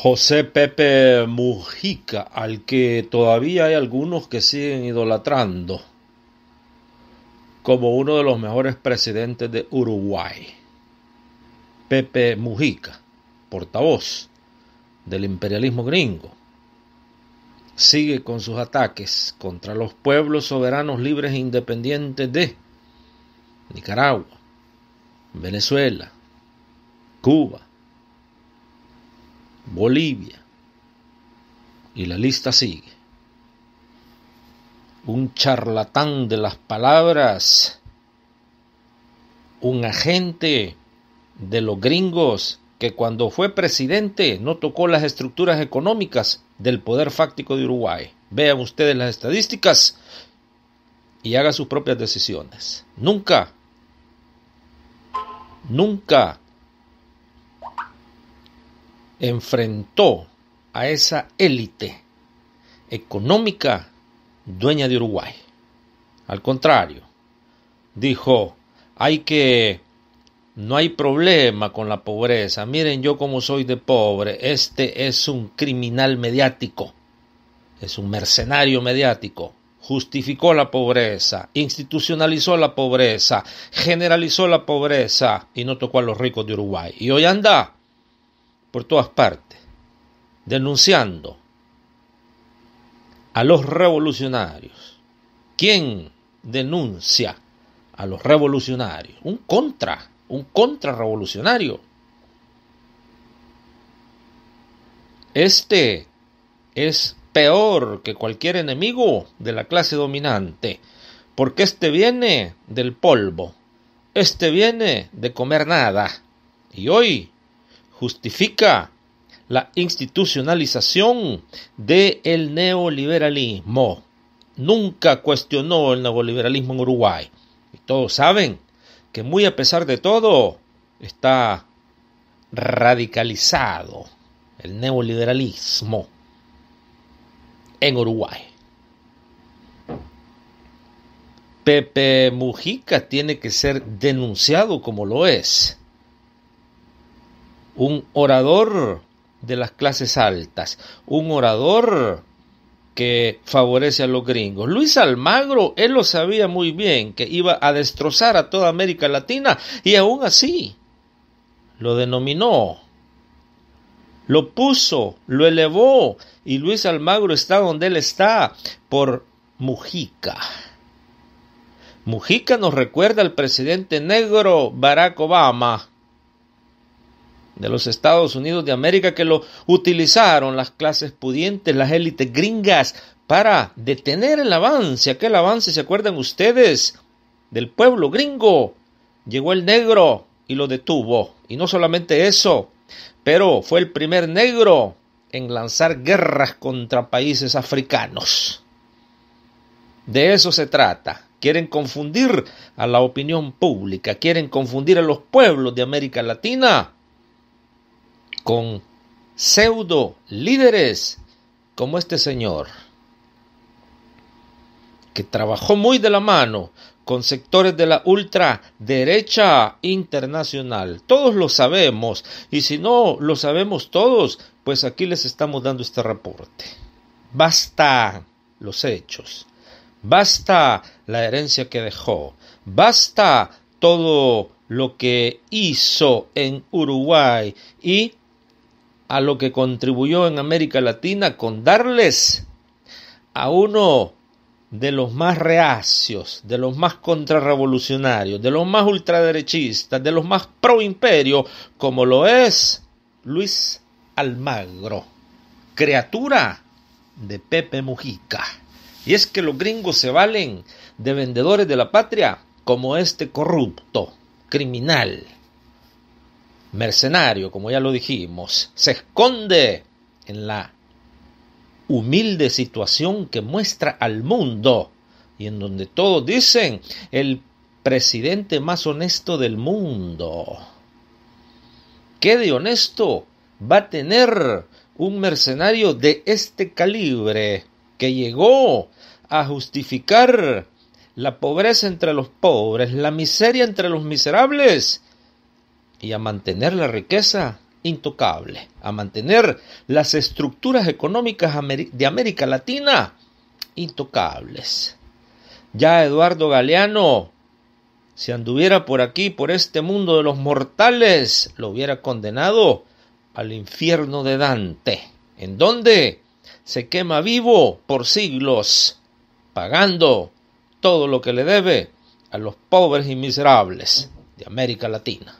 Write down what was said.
José Pepe Mujica, al que todavía hay algunos que siguen idolatrando como uno de los mejores presidentes de Uruguay. Pepe Mujica, portavoz del imperialismo gringo, sigue con sus ataques contra los pueblos soberanos libres e independientes de Nicaragua, Venezuela, Cuba, Bolivia, y la lista sigue. Un charlatán de las palabras, un agente de los gringos que cuando fue presidente no tocó las estructuras económicas del poder fáctico de Uruguay. Vean ustedes las estadísticas y haga sus propias decisiones. Nunca, nunca enfrentó a esa élite económica dueña de Uruguay. Al contrario, dijo, hay que, no hay problema con la pobreza, miren yo como soy de pobre, este es un criminal mediático, es un mercenario mediático, justificó la pobreza, institucionalizó la pobreza, generalizó la pobreza y no tocó a los ricos de Uruguay. Y hoy anda por todas partes, denunciando a los revolucionarios. ¿Quién denuncia a los revolucionarios? Un contra, un contrarrevolucionario. Este es peor que cualquier enemigo de la clase dominante, porque este viene del polvo, este viene de comer nada, y hoy justifica la institucionalización del neoliberalismo. Nunca cuestionó el neoliberalismo en Uruguay. Y todos saben que muy a pesar de todo está radicalizado el neoliberalismo en Uruguay. Pepe Mujica tiene que ser denunciado como lo es un orador de las clases altas, un orador que favorece a los gringos. Luis Almagro, él lo sabía muy bien, que iba a destrozar a toda América Latina y aún así lo denominó, lo puso, lo elevó y Luis Almagro está donde él está por Mujica. Mujica nos recuerda al presidente negro Barack Obama de los Estados Unidos de América que lo utilizaron las clases pudientes, las élites gringas, para detener el avance, aquel avance, ¿se acuerdan ustedes? Del pueblo gringo. Llegó el negro y lo detuvo. Y no solamente eso, pero fue el primer negro en lanzar guerras contra países africanos. De eso se trata. Quieren confundir a la opinión pública, quieren confundir a los pueblos de América Latina con pseudo líderes como este señor, que trabajó muy de la mano con sectores de la ultraderecha internacional. Todos lo sabemos, y si no lo sabemos todos, pues aquí les estamos dando este reporte. Basta los hechos, basta la herencia que dejó, basta todo lo que hizo en Uruguay y a lo que contribuyó en América Latina con darles a uno de los más reacios, de los más contrarrevolucionarios, de los más ultraderechistas, de los más pro imperio, como lo es Luis Almagro, criatura de Pepe Mujica. Y es que los gringos se valen de vendedores de la patria como este corrupto, criminal mercenario, como ya lo dijimos, se esconde en la humilde situación que muestra al mundo y en donde todos dicen el presidente más honesto del mundo. ¿Qué de honesto va a tener un mercenario de este calibre que llegó a justificar la pobreza entre los pobres, la miseria entre los miserables y a mantener la riqueza intocable, a mantener las estructuras económicas de América Latina intocables. Ya Eduardo Galeano, si anduviera por aquí, por este mundo de los mortales, lo hubiera condenado al infierno de Dante, en donde se quema vivo por siglos, pagando todo lo que le debe a los pobres y miserables de América Latina.